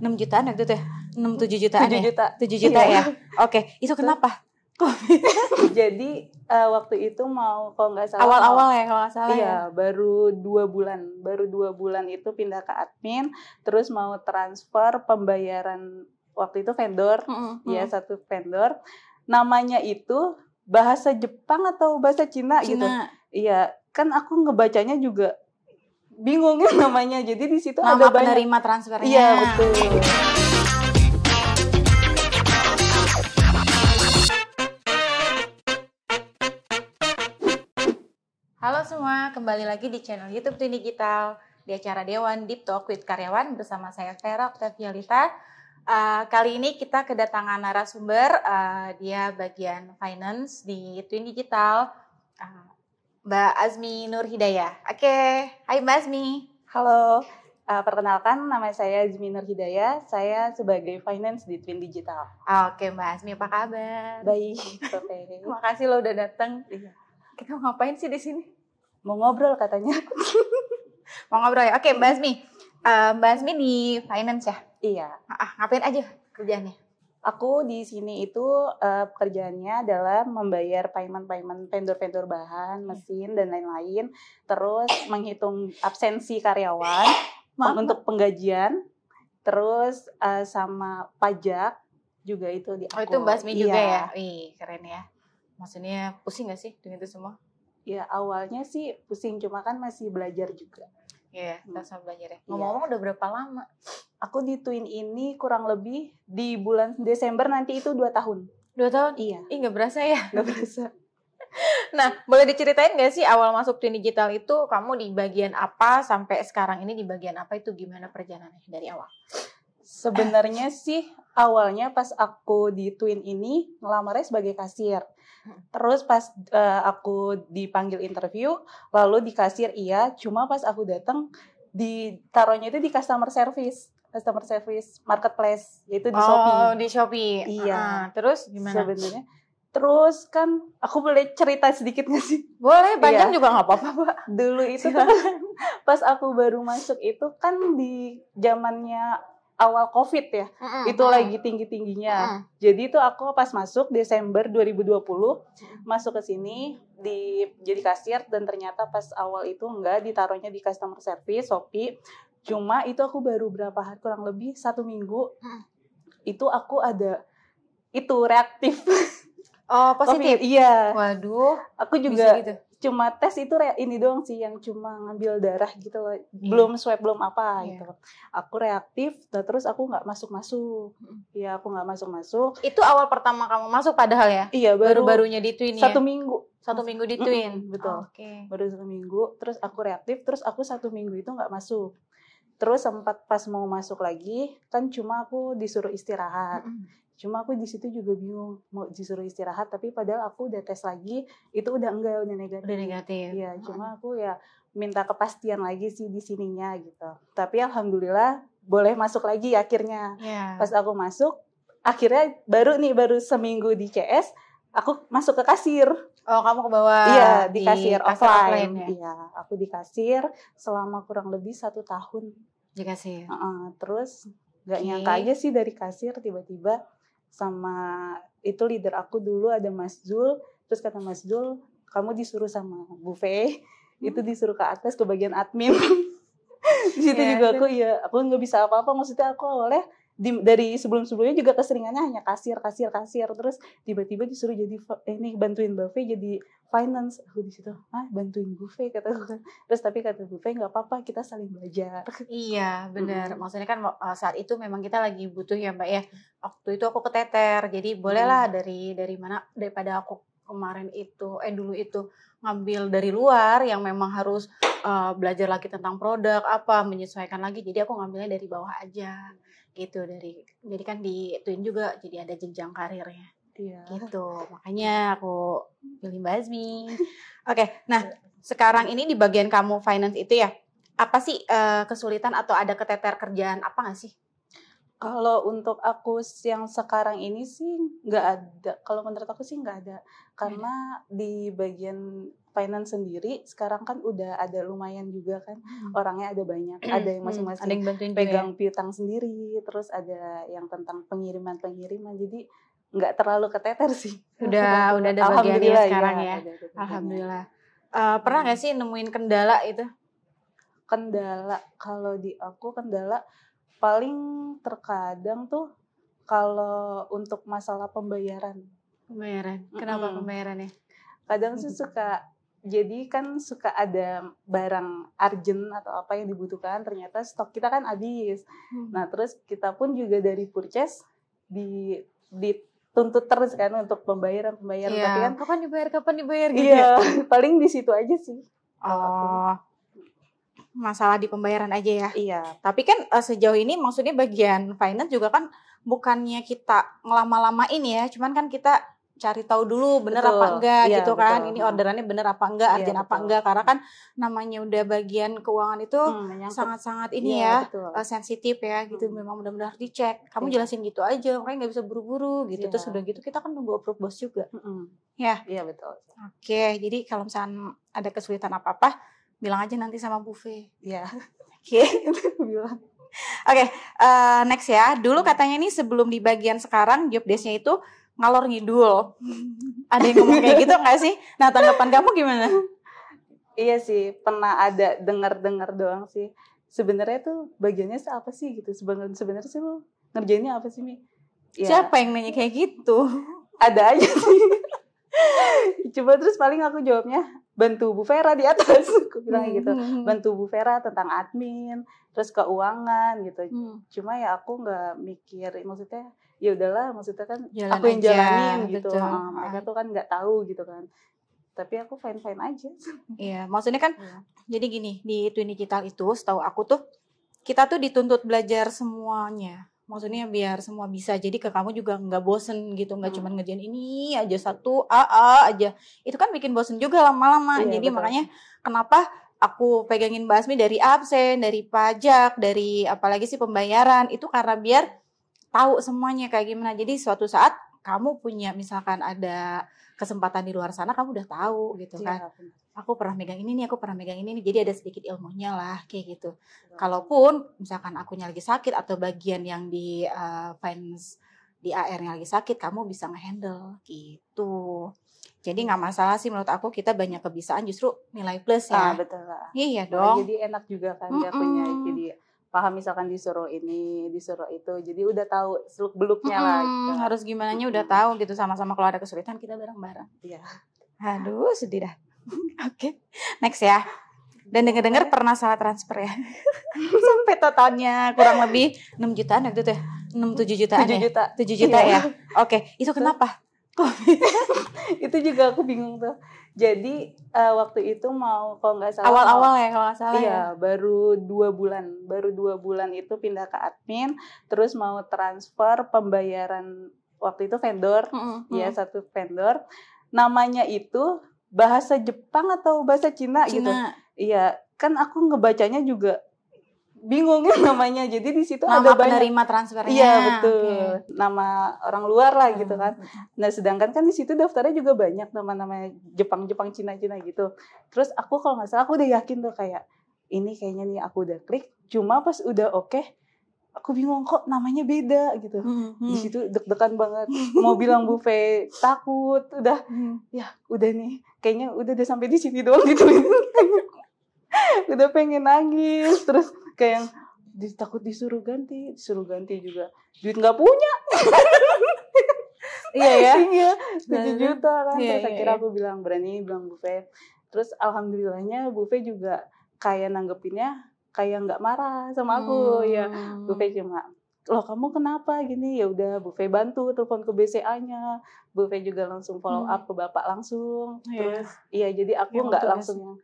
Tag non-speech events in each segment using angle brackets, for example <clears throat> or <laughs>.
6 jutaan waktu itu ya? 6 7 jutaan 7 ya? juta. 7 juta iya. ya. Oke, okay. itu kenapa? Jadi uh, waktu itu mau kalau nggak salah awal-awal ya kalau nggak salah iya ya. baru dua bulan baru dua bulan itu pindah ke admin terus mau transfer pembayaran waktu itu vendor mm -hmm. ya satu vendor namanya itu bahasa Jepang atau bahasa Cina, gitu? Cina. gitu iya kan aku ngebacanya juga bingung <laughs> namanya. Jadi di situ ada banyak penerima transfernya. Iya, betul. Halo semua, kembali lagi di channel YouTube Twin Digital di acara Dewan Deep Talk with Karyawan bersama saya Vera Octavia Uh, eh, kali ini kita kedatangan narasumber, uh, dia bagian finance di Twin Digital. Uh, Mbak Azmi Nur Hidayah. Oke, okay. hai Mbak Azmi. Halo, uh, perkenalkan nama saya Azmi Nur Hidayah. Saya sebagai finance di Twin Digital. Oke okay, Mbak Azmi, apa kabar? Baik, Terima <laughs> kasih lo udah datang. Iya. Kita ngapain sih di sini? Mau ngobrol katanya. <laughs> Mau ngobrol ya? Oke okay, Mbak Azmi. Uh, Mbak Azmi di finance ya? Iya. Ah, ah ngapain aja kerjaannya? Aku di sini itu uh, pekerjaannya adalah membayar payment-payment vendor-vendor bahan, iya. mesin dan lain-lain, terus menghitung absensi karyawan Maaf. untuk penggajian, terus uh, sama pajak juga itu di aku. Oh, itu basmi iya. juga ya. Wih, keren ya. Maksudnya pusing gak sih dengan itu semua? Ya, awalnya sih pusing, cuma kan masih belajar juga. Iya, yeah, hmm. sama belajar ya. Iya. Ngomong-ngomong udah berapa lama aku di Twin ini kurang lebih di bulan Desember nanti itu dua tahun. Dua tahun? Iya. Ih, gak berasa ya? Gak berasa. <laughs> nah, boleh diceritain gak sih awal masuk Twin Digital itu kamu di bagian apa sampai sekarang ini di bagian apa itu gimana perjalanannya dari awal? Sebenarnya sih awalnya pas aku di Twin ini ngelamarnya sebagai kasir. Hmm. Terus pas uh, aku dipanggil interview, lalu di kasir iya, cuma pas aku datang ditaruhnya itu di customer service customer service marketplace yaitu di oh, Shopee. Oh, di Shopee. Iya. Uh, terus gimana? Sebenarnya Terus kan aku boleh cerita sedikit gak sih? Boleh, banyak iya. juga nggak apa-apa, Pak. <laughs> Dulu itu kan, <laughs> pas aku baru masuk itu kan di zamannya awal Covid ya. Mm -hmm. Itu lagi tinggi-tingginya. Mm Jadi itu aku pas masuk Desember 2020 masuk ke sini di jadi kasir dan ternyata pas awal itu enggak ditaruhnya di customer service Shopee. Cuma itu aku baru berapa hari kurang lebih satu minggu hmm. itu aku ada itu reaktif. <laughs> Oh positif. COVID, iya. Waduh. Aku juga gitu. cuma tes itu ini doang sih yang cuma ngambil darah gitu loh. Hmm. Belum swab belum apa yeah. gitu. Aku reaktif, nah terus aku nggak masuk masuk. Hmm. Iya aku nggak masuk masuk. Itu awal pertama kamu masuk padahal ya? Iya baru barunya di twin ya? Satu minggu. Satu minggu twin Mm -hmm, betul. Ah, oke. Okay. Baru satu minggu. Terus aku reaktif. Terus aku satu minggu itu nggak masuk. Terus sempat pas mau masuk lagi, kan cuma aku disuruh istirahat. Mm -hmm. Cuma aku di situ juga bingung mau disuruh istirahat, tapi padahal aku udah tes lagi, itu udah enggak udah negatif. Udah negatif. Iya, cuma aku ya minta kepastian lagi sih di sininya gitu. Tapi alhamdulillah boleh masuk lagi akhirnya. Yeah. Pas aku masuk, akhirnya baru nih baru seminggu di CS, aku masuk ke kasir. Oh, kamu ke bawah. Iya, di, di kasir offline. offline ya? Iya, aku di kasir selama kurang lebih satu tahun. Di kasir. Uh, terus nggak okay. nyangka aja sih dari kasir tiba-tiba sama itu leader aku dulu ada Mas Zul, terus kata Mas Zul, kamu disuruh sama buffet, hmm. itu disuruh ke atas ke bagian admin. <laughs> Di situ yeah, juga aku ya aku nggak bisa apa-apa maksudnya aku awalnya di, dari sebelum-sebelumnya juga keseringannya hanya kasir, kasir, kasir. Terus tiba-tiba disuruh jadi eh, ini bantuin Buffet jadi finance. Aku di situ, ah bantuin Buffet kata gue. Kan. Terus tapi kata Buffet nggak apa-apa, kita saling belajar. <laughs> Iya, benar. Hmm. Maksudnya kan eh, saat itu memang kita lagi butuh ya Mbak ya. Waktu itu aku keteter, jadi bolehlah hmm. dari dari mana daripada aku kemarin itu eh dulu itu ngambil dari luar yang memang harus uh, belajar lagi tentang produk apa menyesuaikan lagi jadi aku ngambilnya dari bawah aja gitu dari jadi kan di Twin juga jadi ada jenjang karirnya yeah. gitu makanya aku pilih Mbak Azmi <laughs> oke okay, nah sekarang ini di bagian kamu finance itu ya apa sih uh, kesulitan atau ada keteter kerjaan apa nggak sih kalau untuk aku yang sekarang ini sih nggak ada. Kalau menurut aku sih nggak ada, karena hmm. di bagian finance sendiri sekarang kan udah ada lumayan juga kan hmm. orangnya ada banyak, hmm, ada yang hmm. masing-masing hmm. pegang ya? piutang sendiri, terus ada yang tentang pengiriman pengiriman. Jadi nggak terlalu keteter sih. Udah <laughs> udah ada bagiannya iya. sekarang ya. ya. Ada, ada, ada, Alhamdulillah. Uh, pernah nggak sih nemuin kendala itu? Kendala kalau di aku kendala paling terkadang tuh kalau untuk masalah pembayaran pembayaran kenapa mm -hmm. pembayarannya kadang sih suka jadi kan suka ada barang urgent atau apa yang dibutuhkan ternyata stok kita kan habis hmm. nah terus kita pun juga dari purchase di dituntut terus kan untuk pembayaran pembayaran tapi iya. kan kapan dibayar kapan dibayar gitu iya ya? <laughs> paling di situ aja sih oh masalah di pembayaran aja ya. Iya. Tapi kan uh, sejauh ini maksudnya bagian finance juga kan bukannya kita ngelama-lamain ya, cuman kan kita cari tahu dulu bener betul. apa enggak iya, gitu kan. Betul. Ini orderannya bener apa enggak, iya, artinya apa enggak karena kan namanya udah bagian keuangan itu mm, sangat-sangat hmm, ini iya, ya uh, sensitif ya gitu. Hmm. Memang mudah benar dicek. Kamu iya. jelasin gitu aja, makanya nggak bisa buru-buru gitu. Iya. Terus udah gitu kita kan nunggu approve bos juga. Mm -hmm. Ya. Iya betul. Oke, jadi kalau misalnya ada kesulitan apa-apa bilang aja nanti sama buffet ya yeah. <laughs> oke <laughs> bilang oke okay, uh, eh, next ya dulu katanya ini sebelum di bagian sekarang job desnya itu ngalor ngidul ada yang ngomong kayak gitu nggak sih nah tanggapan kamu gimana iya sih pernah ada dengar dengar doang sih sebenarnya tuh bagiannya apa sih gitu sebenarnya sebenarnya sih lo ngerjainnya apa sih mi ya. siapa yang nanya kayak gitu ada aja sih <laughs> Coba terus paling aku jawabnya bantu Bu Vera di atas <laughs> aku bilang hmm. gitu hmm, hmm. bantu Bu Vera tentang admin terus keuangan gitu hmm. cuma ya aku nggak mikir maksudnya ya udahlah maksudnya kan Jalan aku yang aja, jalanin gitu betul. mereka tuh kan nggak tahu gitu kan tapi aku fine fine aja <laughs> iya maksudnya kan hmm. jadi gini di Twin Digital itu setahu aku tuh kita tuh dituntut belajar semuanya maksudnya biar semua bisa jadi ke kamu juga nggak bosen gitu nggak hmm. cuma ngerjain ini aja satu a a aja itu kan bikin bosen juga lama-lama iya, jadi betul. makanya kenapa aku pegangin basmi dari absen dari pajak dari apalagi sih pembayaran itu karena biar tahu semuanya kayak gimana jadi suatu saat kamu punya misalkan ada kesempatan di luar sana kamu udah tahu gitu iya, kan aku pernah megang ini nih, aku pernah megang ini nih. Jadi ada sedikit ilmunya lah kayak gitu. Kalaupun misalkan akunya lagi sakit atau bagian yang di uh, di AR-nya lagi sakit, kamu bisa ngehandle gitu. Jadi nggak masalah sih menurut aku kita banyak kebiasaan justru nilai plus ya. Ah, betul lah. Iya dong. Nah, jadi enak juga kan mm -mm. dia punya jadi paham misalkan disuruh ini disuruh itu jadi udah tahu seluk beluknya mm -mm. lah gitu. harus gimana nya udah tahu gitu sama-sama kalau ada kesulitan kita bareng bareng. Iya. Aduh sedih dah. <laughs> Oke, okay. next ya. Dan denger-dengar pernah salah transfer ya. <laughs> Sampai totalnya kurang lebih 6 jutaan waktu itu ya. 6 7 jutaan 7 ya. juta. 7 juta iya. ya. Oke, okay. itu kenapa? <laughs> itu juga aku bingung tuh. Jadi uh, waktu itu mau kalau nggak salah awal-awal ya kalau nggak salah. Iya, ya. baru dua bulan, baru dua bulan itu pindah ke admin, terus mau transfer pembayaran waktu itu vendor, mm -hmm. ya satu vendor. Namanya itu bahasa Jepang atau bahasa Cina, gitu. Cina. gitu. Iya, kan aku ngebacanya juga bingung ya <laughs> namanya. Jadi di situ ada banyak penerima transfernya. Iya, betul. Okay. Nama orang luar lah gitu hmm. kan. Nah, sedangkan kan di situ daftarnya juga banyak nama-nama Jepang-Jepang Cina-Cina gitu. Terus aku kalau nggak salah aku udah yakin tuh kayak ini kayaknya nih aku udah klik. Cuma pas udah oke okay, aku bingung kok namanya beda gitu hmm, hmm. di situ deg-degan banget mau bilang buffet takut udah hmm. ya udah nih kayaknya udah udah sampai di sini doang gitu <laughs> udah pengen nangis terus kayak yang takut disuruh ganti disuruh ganti juga duit nggak punya <laughs> iya ya iya tujuh nah, juta kan iya, terus iya, akhirnya iya. aku bilang berani bilang Bu Fe terus alhamdulillahnya Bu Fe juga kayak nanggepinnya kayak nggak marah sama aku hmm. ya Bu Fe hmm. cuma loh kamu kenapa gini ya udah Bu Fe bantu telepon ke BCA-nya Bu Fe juga langsung follow hmm. up ke bapak langsung oh, ya. terus iya jadi aku nggak langsung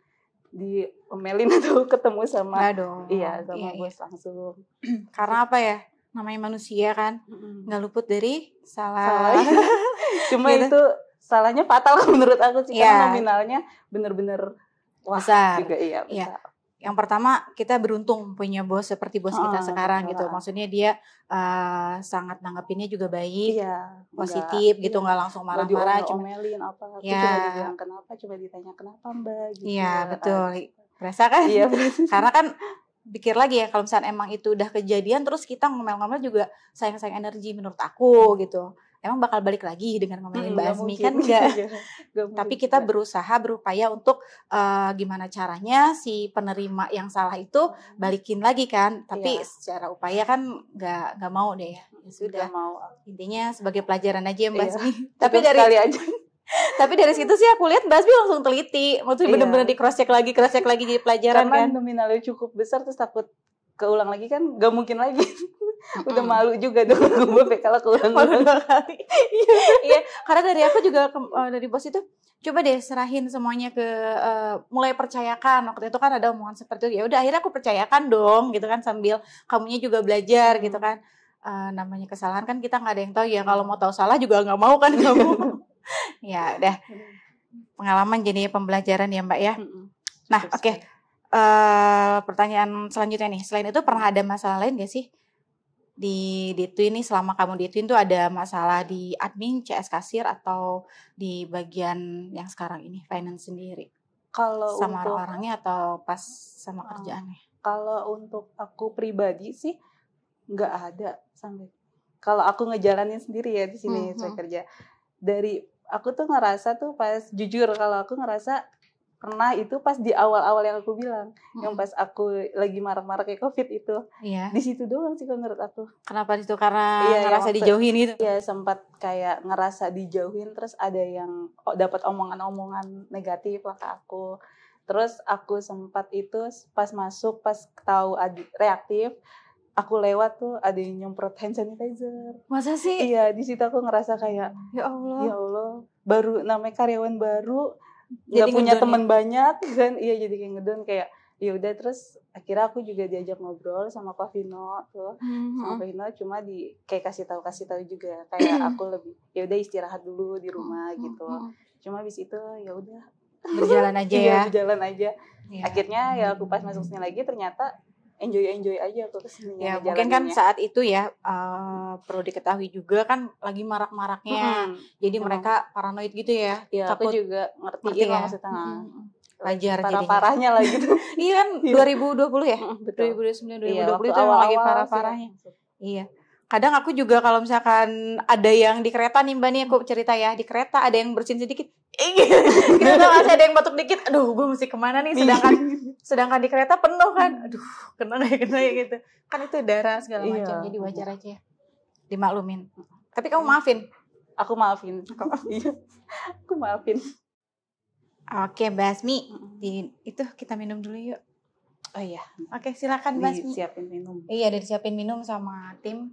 di omelin itu <laughs> ketemu sama dong. Iya, iya sama iya, bos iya. langsung <clears throat> karena apa ya namanya manusia kan nggak luput dari salah, salah. <laughs> <laughs> cuma gitu. itu salahnya fatal menurut aku sih yeah. karena iya. nominalnya bener-bener besar juga iya, iya. besar. Yeah yang pertama kita beruntung punya bos seperti bos kita sekarang gitu. Maksudnya dia uh, sangat nanggepinnya juga baik, iya, positif enggak, gitu, iya. nggak iya. langsung marah-marah. Cuma melin apa, ya. cuma dibilang kenapa, cuma ditanya kenapa mbak. Gitu, iya kan. betul, Merasa kan? Iya, <laughs> Karena kan pikir lagi ya kalau misalnya emang itu udah kejadian terus kita ngomel-ngomel juga sayang-sayang energi menurut aku gitu emang bakal balik lagi dengan ngomongin hmm, basmi kan enggak <laughs> tapi kita berusaha berupaya untuk uh, gimana caranya si penerima yang salah itu balikin lagi kan tapi ya. secara upaya kan nggak nggak mau deh ya, ya sudah gak mau intinya sebagai pelajaran aja ya mbak iya. <laughs> tapi dari kali aja <laughs> tapi dari situ sih aku lihat Basbi langsung teliti, maksudnya iya. bener benar-benar di cross check lagi, cross check lagi jadi pelajaran Karena kan. nominalnya cukup besar terus takut keulang lagi kan gak mungkin lagi <laughs> udah mm. malu juga dong <laughs> gue kalau keulang malu dua kali iya. iya karena dari aku juga ke, uh, dari bos itu coba deh serahin semuanya ke uh, mulai percayakan waktu itu kan ada omongan seperti itu ya udah akhirnya aku percayakan dong gitu kan sambil kamunya juga belajar gitu kan uh, namanya kesalahan kan kita nggak ada yang tahu ya kalau mau tahu salah juga nggak mau kan kamu <laughs> ya udah iya. pengalaman jadi pembelajaran ya mbak ya nah oke okay. Eh, pertanyaan selanjutnya nih. Selain itu pernah ada masalah lain gak sih di di ini selama kamu di Twin tuh ada masalah di admin CS kasir atau di bagian yang sekarang ini finance sendiri? Kalau sama untuk, orangnya atau pas sama uh, kerjaannya? Kalau untuk aku pribadi sih nggak ada sampai. Kalau aku ngejalanin sendiri ya di sini mm -hmm. saya hmm. kerja dari aku tuh ngerasa tuh pas jujur kalau aku ngerasa pernah itu pas di awal-awal yang aku bilang, hmm. yang pas aku lagi marah-marah kayak covid itu, iya. di situ doang sih menurut aku. Kenapa itu karena iya, iya ngerasa dijauhin itu ya sempat kayak ngerasa dijauhin, terus ada yang dapat omongan-omongan negatif lah ke aku. Terus aku sempat itu pas masuk pas tahu adi, reaktif, aku lewat tuh ada yang nyemprot hand sanitizer. Masa sih? Iya, di situ aku ngerasa kayak ya Allah. Ya Allah, baru namanya karyawan baru nggak punya teman ya? banyak dan iya jadi kayak ngedon kayak ya udah terus akhirnya aku juga diajak ngobrol sama Pak Vino tuh mm-hmm. sama hmm. Pak Vino cuma di kayak kasih tahu kasih tahu juga kayak aku <clears throat> lebih ya udah istirahat dulu di hmm, rumah mm-hmm. gitu hmm. cuma habis itu ya udah berjalan aja <laughs> iya, ya berjalan aja yeah. akhirnya ya aku pas masuk lagi ternyata enjoy enjoy aja ke kesini ya mungkin kan saat itu ya uh, perlu diketahui juga kan lagi marak-maraknya hmm. jadi hmm. mereka paranoid gitu ya, ya takut aku juga ngerti, ya, ya maksudnya hmm. Lajar parah-parahnya lah gitu. <laughs> iya kan 2020 iya. ya? Betul. 2019 2020 iya, itu awal -awal lagi ya, parah-parahnya. Iya kadang aku juga kalau misalkan ada yang di kereta nih mbak nih aku cerita ya di kereta ada yang bersin sedikit <laughs> kita tuh masih ada yang batuk dikit aduh gue mesti kemana nih sedangkan sedangkan di kereta penuh kan aduh kena ya kena ya gitu kan itu darah segala iya, macam jadi wajar aja ya dimaklumin tapi kamu iya. maafin aku maafin aku <laughs> maafin iya. aku maafin oke Basmi di, itu kita minum dulu yuk Oh iya. Oke, silakan Basmi. siapin minum. Iya, dari siapin minum sama tim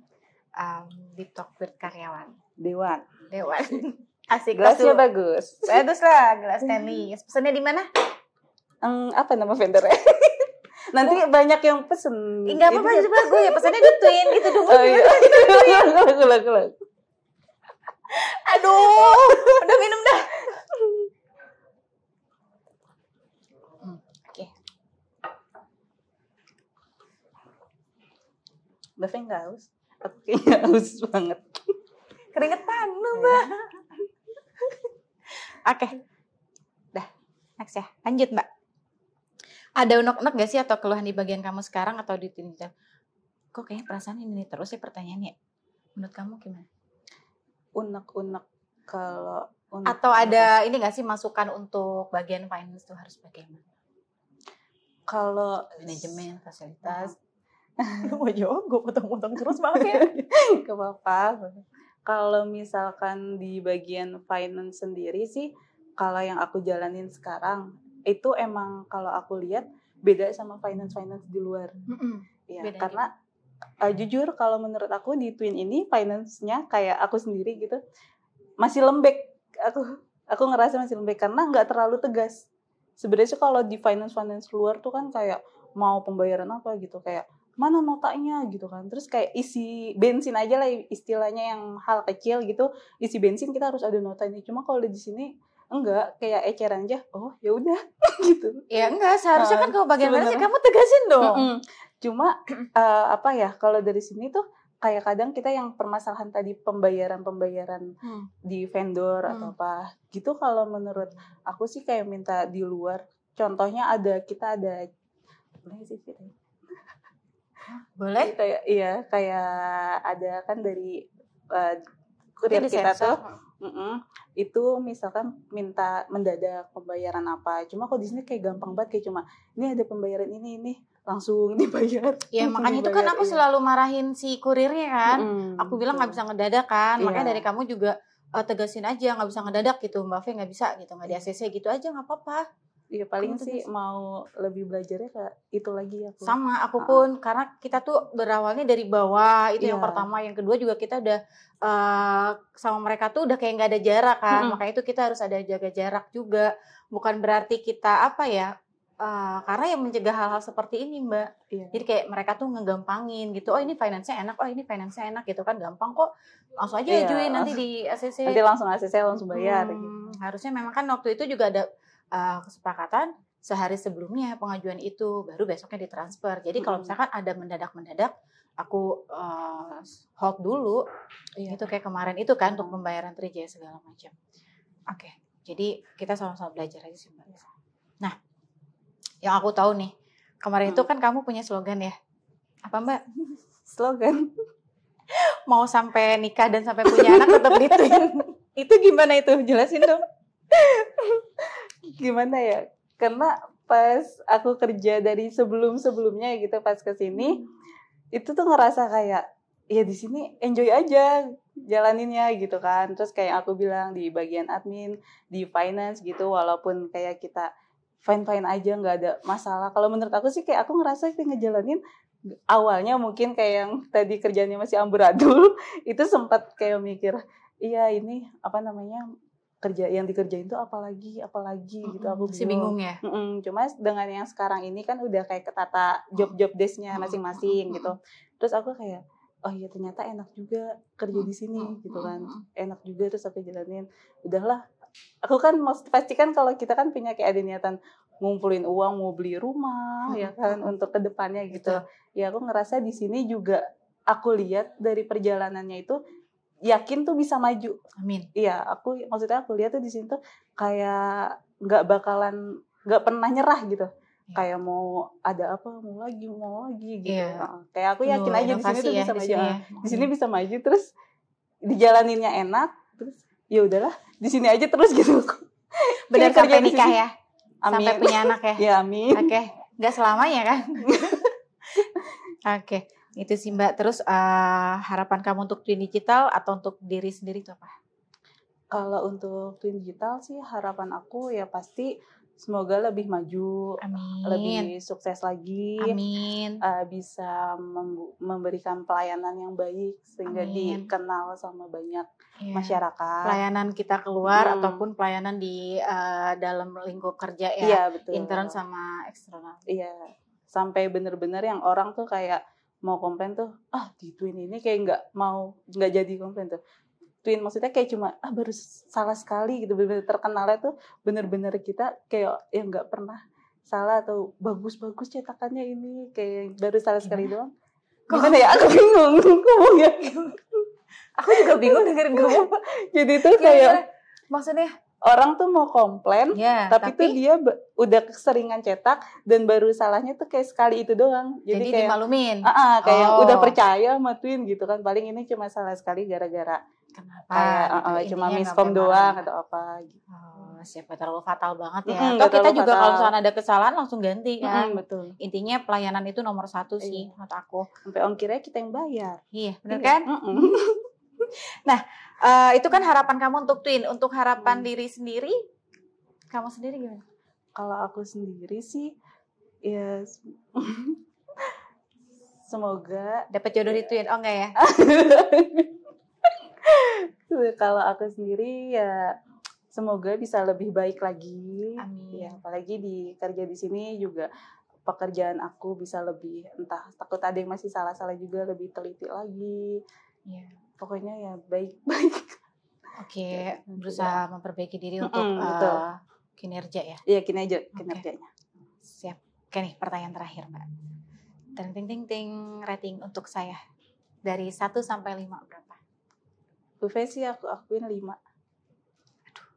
um, di talk with karyawan Dewan. Dewan. <laughs> Asik. Gelasnya bagus. Bagus eh, lah gelas tenis. Pesannya di mana? Um, apa nama vendornya? <laughs> Nanti oh. banyak yang pesen. Enggak apa-apa juga gue ya pesannya di Twin gitu dong. <laughs> Oh, iya. Aduh, udah minum dah. Hmm, Oke. enggak tapi kayaknya haus banget keringetan lu mbak <laughs> oke okay. dah next ya lanjut mbak ada unek-unek gak sih atau keluhan di bagian kamu sekarang atau di tim kok kayaknya perasaan ini terus ya pertanyaannya menurut kamu gimana unek-unek kalau unek atau ada ini gak sih masukan untuk bagian finance tuh harus bagaimana kalau manajemen fasilitas <laughs> mau jawab gue potong-potong terus maaf ya gak apa-apa kalau misalkan di bagian finance sendiri sih kalau yang aku jalanin sekarang itu emang kalau aku lihat beda sama finance finance di luar mm -mm. ya karena uh, jujur kalau menurut aku di twin ini finance-nya kayak aku sendiri gitu masih lembek aku aku ngerasa masih lembek karena nggak terlalu tegas sebenarnya kalau di finance finance luar tuh kan kayak mau pembayaran apa gitu kayak mana notanya gitu kan terus kayak isi bensin aja lah istilahnya yang hal kecil gitu isi bensin kita harus ada notanya cuma kalau di sini enggak kayak eceran aja oh ya udah <laughs> gitu ya enggak seharusnya kan nah, kan kalau bagian bensin kamu tegasin dong mm -mm. cuma uh, <clears throat> apa ya kalau dari sini tuh kayak kadang kita yang permasalahan tadi pembayaran-pembayaran hmm. di vendor hmm. atau apa gitu kalau menurut aku sih kayak minta di luar contohnya ada kita ada boleh? Jadi kayak iya, kayak ada kan dari uh, eh, kurir kita tuh. Mm -mm, itu misalkan minta mendadak pembayaran apa cuma kok di sini kayak gampang banget kayak cuma ini ada pembayaran ini ini langsung <laughs> dibayar. Ya makanya dibayar, itu kan aku iya. selalu marahin si kurirnya kan. Mm, aku bilang nggak bisa ngedadak kan. Yeah. Makanya dari kamu juga uh, tegasin aja nggak bisa ngedadak gitu Mbak Fe nggak bisa gitu nggak di ACC gitu aja nggak apa-apa. Iya paling sih mau lebih belajarnya ke itu lagi ya. Aku. Sama aku pun karena kita tuh berawalnya dari bawah itu yeah. yang iya. pertama, yang kedua juga kita udah uh, sama mereka tuh udah kayak nggak ada jarak kan, hmm. makanya itu kita harus ada jaga jarak juga. Bukan berarti kita apa ya Uh, karena yang mencegah hal-hal seperti ini mbak iya. jadi kayak mereka tuh ngegampangin gitu oh ini finance-nya enak oh ini finance-nya enak gitu kan gampang kok langsung aja iya. ajuin nanti di ACC nanti langsung ACC langsung bayar hmm, gitu. harusnya memang kan waktu itu juga ada uh, kesepakatan sehari sebelumnya pengajuan itu baru besoknya ditransfer. Jadi kalau misalkan ada mendadak-mendadak aku uh, hold dulu iya. itu kayak kemarin itu kan untuk pembayaran Trijaya segala macam. Oke. Okay. Jadi kita sama-sama belajar aja sih Mbak. Nah, yang aku tahu nih, kemarin hmm. itu mm. kan kamu punya slogan ya. Apa Mbak? <laughs> slogan. <laughs> Mau sampai nikah dan sampai punya anak tetap dituin. <laughs> itu gimana itu? Jelasin dong gimana ya karena pas aku kerja dari sebelum sebelumnya gitu pas kesini hmm. itu tuh ngerasa kayak ya di sini enjoy aja jalaninnya gitu kan terus kayak aku bilang di bagian admin di finance gitu walaupun kayak kita fine fine aja nggak ada masalah kalau menurut aku sih kayak aku ngerasa kayak ngejalanin awalnya mungkin kayak yang <laughs> tadi kerjanya masih amburadul <laughs> itu sempat kayak mikir iya ini apa namanya kerja yang dikerjain tuh apalagi apalagi mm -hmm. gitu aku masih bingung ya mm -hmm. cuma dengan yang sekarang ini kan udah kayak ketata job-job desknya masing-masing mm -hmm. gitu terus aku kayak oh iya ternyata enak juga kerja di sini gitu kan enak juga terus aku jalanin udahlah aku kan pastikan kalau kita kan punya kayak ada niatan ngumpulin uang mau beli rumah ya kan untuk kedepannya gitu ya aku ngerasa di sini juga aku lihat dari perjalanannya itu yakin tuh bisa maju. Amin. Iya, aku maksudnya aku lihat tuh di sini tuh kayak nggak bakalan nggak pernah nyerah gitu. Iya. Kayak mau ada apa, mau lagi, mau lagi gitu. Iya. Kayak aku yakin Loh, aja di sini tuh ya, bisa maju. Ya. Di sini bisa maju terus dijalaninnya enak, terus ya udahlah, di sini aja terus gitu. <laughs> Benar sampai nikah ya. Amin. Sampai punya anak ya. <laughs> ya amin. Oke, okay. nggak selamanya kan. <laughs> Oke. okay. Itu sih Mbak. Terus uh, harapan kamu untuk twin digital atau untuk diri sendiri itu apa? Kalau untuk twin digital sih harapan aku ya pasti semoga lebih maju, Amin. lebih sukses lagi, Amin. Uh, bisa memberikan pelayanan yang baik sehingga Amin. dikenal sama banyak yeah. masyarakat. Pelayanan kita keluar hmm. ataupun pelayanan di uh, dalam lingkup kerja ya, yeah, betul. intern sama eksternal. Iya, sampai benar-benar yang orang tuh kayak mau komplain tuh ah di twin ini kayak nggak mau nggak jadi komplain tuh twin maksudnya kayak cuma ah baru salah sekali gitu bener -bener terkenalnya tuh bener-bener kita kayak yang nggak pernah salah atau bagus-bagus cetakannya ini kayak baru salah sekali iya. doang gimana ya aku bingung <laughs> ngomongnya aku juga bingung dengerin kamu jadi tuh kayak maksudnya orang tuh mau komplain, ya, tapi, tapi tuh dia udah keseringan cetak dan baru salahnya tuh kayak sekali itu doang. Jadi, jadi kayak dimalumin. Uh -uh, kayak oh. udah percaya sama Twin gitu kan. Paling ini cuma salah sekali gara-gara kenapa uh, uh, cuma miskom doang atau apa gitu. Oh, siapa terlalu fatal banget ya. Mm, atau kita juga kalau misalnya ada kesalahan langsung ganti kan. Mm, betul. Intinya pelayanan itu nomor satu sih iya. menurut aku. Sampai ongkirnya kita yang bayar. Iya, benar iya. kan? Mm -mm. <laughs> Nah, uh, itu kan harapan kamu untuk twin, untuk harapan hmm. diri sendiri, kamu sendiri gimana? Kalau aku sendiri sih, ya yes. <laughs> semoga dapat jodoh di ya. twin. Oh enggak ya? <laughs> Kalau aku sendiri ya semoga bisa lebih baik lagi. Amin. Ya, apalagi di kerja di sini juga pekerjaan aku bisa lebih entah takut ada yang masih salah-salah juga lebih teliti lagi. Yeah pokoknya ya baik-baik. <laughs> Oke, okay, gitu. berusaha iya. memperbaiki diri untuk mm, betul. Uh, kinerja ya. Iya, kinerja kinerjanya. Siap. Oke nih, pertanyaan terakhir, Mbak. Dan ting ting ting rating untuk saya dari 1 sampai 5 berapa? Bu Fesi aku akuin 5. Aduh,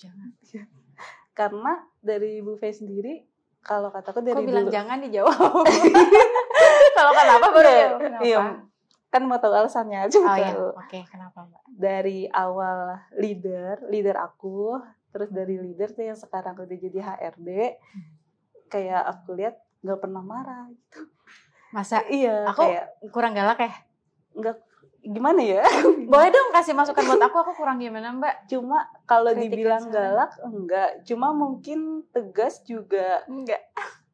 jangan. Iya. Karena dari Bu Fesi sendiri kalau kataku dari Kok bilang dulu. jangan dijawab. <laughs> kalau iya, kenapa baru ya? Iya, kan mau tahu alasannya aja. <laughs> Oh, iya. Oke, okay, kenapa Mbak? Dari awal leader, leader aku, terus dari leader tuh yang sekarang udah jadi HRD, hmm. kayak aku lihat nggak pernah marah gitu. Masa? Iya. Aku kayak, kurang galak ya? Nggak, gimana ya? <laughs> Boleh dong kasih masukan buat aku, aku kurang gimana Mbak? Cuma kalau dibilang galak, enggak. Cuma mungkin tegas juga. Enggak.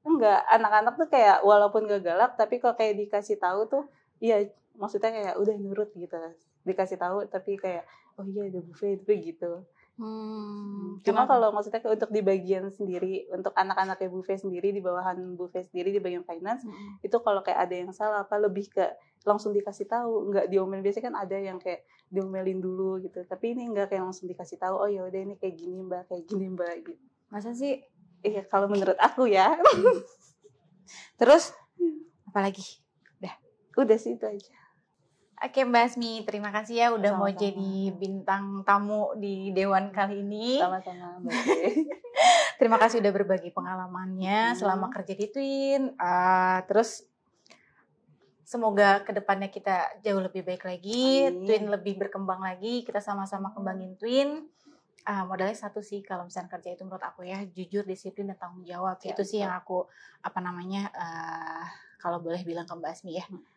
Enggak, anak-anak tuh kayak walaupun gak galak, tapi kalau kayak dikasih tahu tuh, ya maksudnya kayak udah nurut gitu dikasih tahu tapi kayak oh iya ada buffet itu gitu Hmm, cuma kenapa? kalau maksudnya untuk di bagian sendiri untuk anak-anaknya buffet sendiri di bawahan buffet sendiri di bagian finance hmm. itu kalau kayak ada yang salah apa lebih ke langsung dikasih tahu nggak diomelin biasanya kan ada yang kayak diomelin dulu gitu tapi ini nggak kayak langsung dikasih tahu oh ya udah ini kayak gini mbak kayak gini mbak gitu masa sih iya eh, kalau menurut aku ya <laughs> terus hmm. apalagi udah udah sih itu aja Oke Mbak Asmi, terima kasih ya udah Sama -sama. mau jadi bintang tamu di Dewan kali ini. Sama-sama <laughs> terima kasih udah berbagi pengalamannya hmm. selama kerja di Twin. Uh, terus semoga kedepannya kita jauh lebih baik lagi, Amin. Twin lebih berkembang lagi, kita sama-sama kembangin Twin. Uh, modalnya satu sih kalau misalnya kerja itu menurut aku ya jujur disiplin dan tanggung jawab ya, itu betul. sih yang aku apa namanya uh, kalau boleh bilang ke Mbak Asmi ya hmm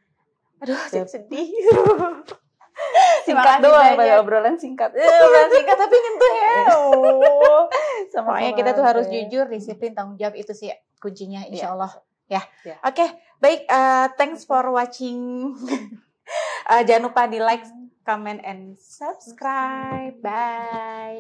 aduh saya sedih <laughs> singkat doang pada ya, obrolan singkat eh, obrolan singkat tapi nyentuh ya <laughs> sama kita tuh harus jujur disiplin tanggung jawab itu sih kuncinya iya. insya Allah ya, ya. oke okay. baik uh, thanks for watching uh, <laughs> jangan lupa di like comment and subscribe bye